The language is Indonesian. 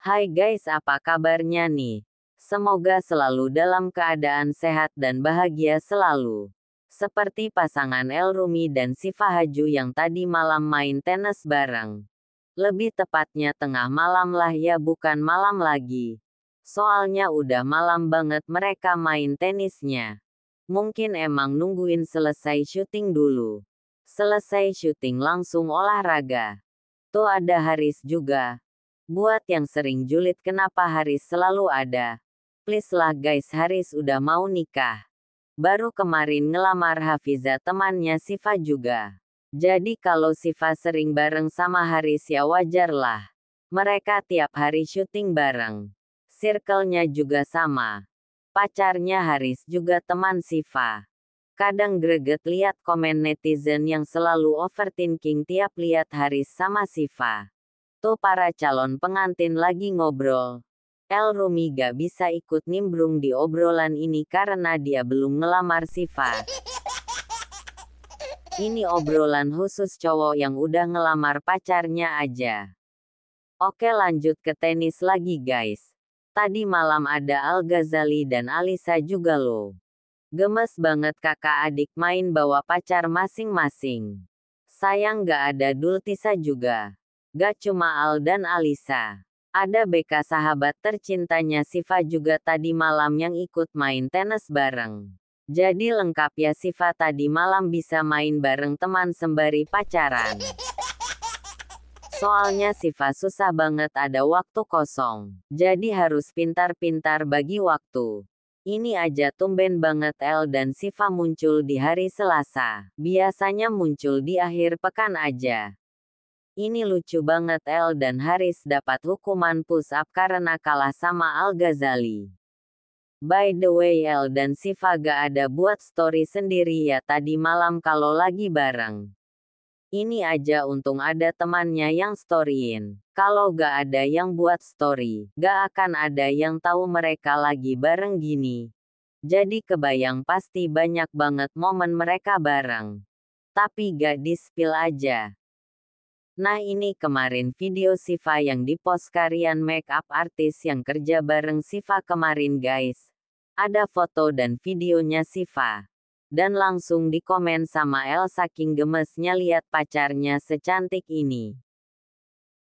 Hai guys, apa kabarnya nih? Semoga selalu dalam keadaan sehat dan bahagia selalu. Seperti pasangan El Rumi dan Siva Haju yang tadi malam main tenis bareng. Lebih tepatnya tengah malam lah ya bukan malam lagi. Soalnya udah malam banget mereka main tenisnya. Mungkin emang nungguin selesai syuting dulu. Selesai syuting langsung olahraga. Tuh ada Haris juga, Buat yang sering julid kenapa Haris selalu ada. Please lah guys Haris udah mau nikah. Baru kemarin ngelamar Hafiza temannya Siva juga. Jadi kalau Siva sering bareng sama Haris ya wajar Mereka tiap hari syuting bareng. Circle-nya juga sama. Pacarnya Haris juga teman Siva. Kadang greget lihat komen netizen yang selalu overthinking tiap lihat Haris sama Siva. Tuh para calon pengantin lagi ngobrol. El Rumi gak bisa ikut nimbrung di obrolan ini karena dia belum ngelamar Siva. Ini obrolan khusus cowok yang udah ngelamar pacarnya aja. Oke lanjut ke tenis lagi guys. Tadi malam ada Al Ghazali dan Alisa juga loh. Gemes banget kakak adik main bawa pacar masing-masing. Sayang gak ada Dultisa juga. Gak cuma Al dan Alisa. Ada BK sahabat tercintanya Siva juga tadi malam yang ikut main tenis bareng. Jadi lengkap ya Siva tadi malam bisa main bareng teman sembari pacaran. Soalnya Siva susah banget ada waktu kosong. Jadi harus pintar-pintar bagi waktu. Ini aja tumben banget El dan Siva muncul di hari Selasa. Biasanya muncul di akhir pekan aja. Ini lucu banget El dan Haris dapat hukuman push up karena kalah sama Al-Ghazali. By the way El dan Siva gak ada buat story sendiri ya tadi malam kalau lagi bareng. Ini aja untung ada temannya yang storyin. Kalau gak ada yang buat story, gak akan ada yang tahu mereka lagi bareng gini. Jadi kebayang pasti banyak banget momen mereka bareng. Tapi gak di-spill aja. Nah ini kemarin video Siva yang dipost karyan up artis yang kerja bareng Siva kemarin guys. Ada foto dan videonya Siva. Dan langsung dikomen sama El saking gemesnya lihat pacarnya secantik ini.